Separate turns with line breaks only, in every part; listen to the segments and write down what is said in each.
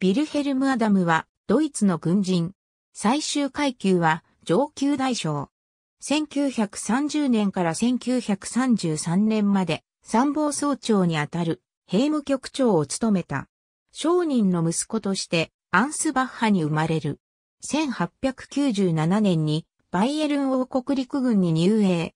ビルヘルム・アダムは、ドイツの軍人。最終階級は、上級大将。1930年から1933年まで、参謀総長にあたる、兵務局長を務めた。商人の息子として、アンスバッハに生まれる。1897年に、バイエルン王国陸軍に入営。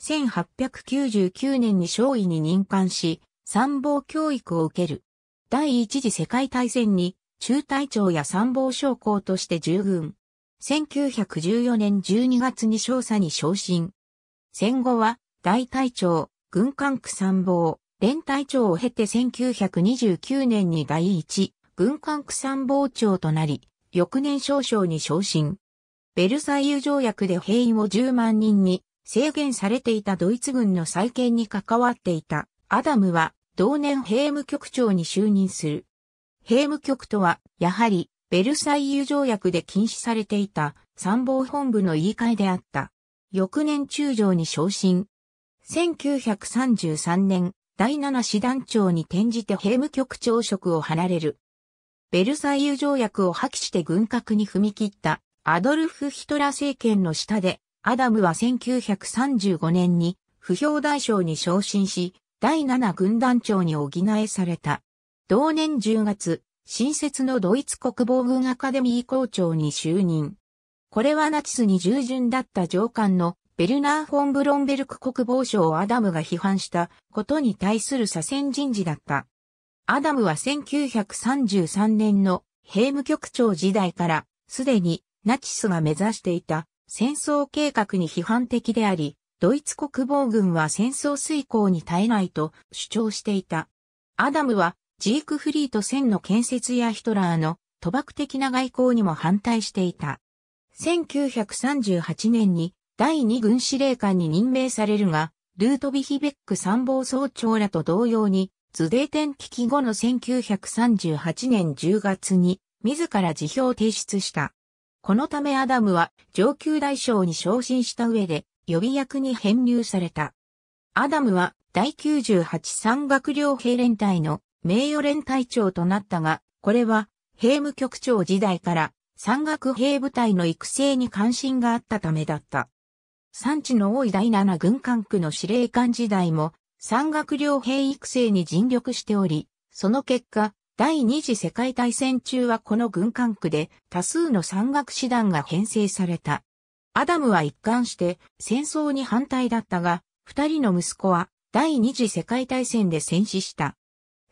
1899年に少尉に任官し、参謀教育を受ける。第一次世界大戦に中隊長や参謀将校として従軍。1914年12月に少佐に昇進。戦後は、大隊長、軍管区参謀、連隊長を経て1929年に第一、軍管区参謀長となり、翌年少々に昇進。ベルサイユ条約で兵員を10万人に制限されていたドイツ軍の再建に関わっていたアダムは同年兵務局長に就任する。兵務局とは、やはり、ベルサイユ条約で禁止されていた参謀本部の言い換えであった。翌年中将に昇進。1933年、第7師団長に転じて兵務局長職を離れる。ベルサイユ条約を破棄して軍拡に踏み切ったアドルフ・ヒトラ政権の下で、アダムは1935年に不評大将に昇進し、第7軍団長に補えされた。同年10月、新設のドイツ国防軍アカデミー校長に就任。これはナチスに従順だった上官のベルナー・フォン・ブロンベルク国防省をアダムが批判したことに対する左遷人事だった。アダムは1933年の兵務局長時代からすでにナチスが目指していた戦争計画に批判的であり、ドイツ国防軍は戦争遂行に耐えないと主張していた。アダムはジークフリート1000の建設やヒトラーの賭博的な外交にも反対していた。1938年に第二軍司令官に任命されるが、ルートビヒベック参謀総長らと同様に、図デーテン危機後の1938年10月に、自ら辞表を提出した。このためアダムは上級大将に昇進した上で予備役に編入された。アダムは第98山岳両兵連隊の名誉連隊長となったが、これは、兵務局長時代から、山岳兵部隊の育成に関心があったためだった。産地の多い第7軍管区の司令官時代も、山岳両兵育成に尽力しており、その結果、第二次世界大戦中はこの軍管区で多数の山岳師団が編成された。アダムは一貫して戦争に反対だったが、二人の息子は第二次世界大戦で戦死した。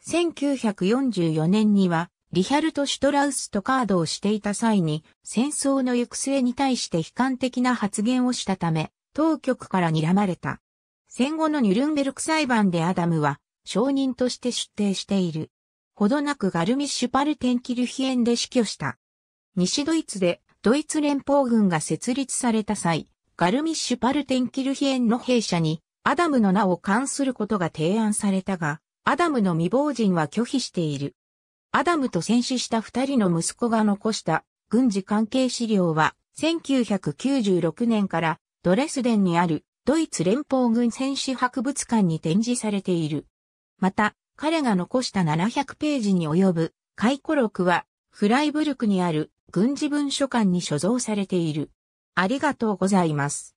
1944年には、リヒャルト・シュトラウスとカードをしていた際に、戦争の行く末に対して悲観的な発言をしたため、当局から睨まれた。戦後のニュルンベルク裁判でアダムは、証人として出廷している。ほどなくガルミッシュパルテンキルヒエンで死去した。西ドイツでドイツ連邦軍が設立された際、ガルミッシュパルテンキルヒエンの兵舎にアダムの名を冠することが提案されたが、アダムの未亡人は拒否している。アダムと戦死した二人の息子が残した軍事関係資料は1996年からドレスデンにあるドイツ連邦軍戦士博物館に展示されている。また、彼が残した700ページに及ぶ回顧録はフライブルクにある軍事文書館に所蔵されている。ありがとうございます。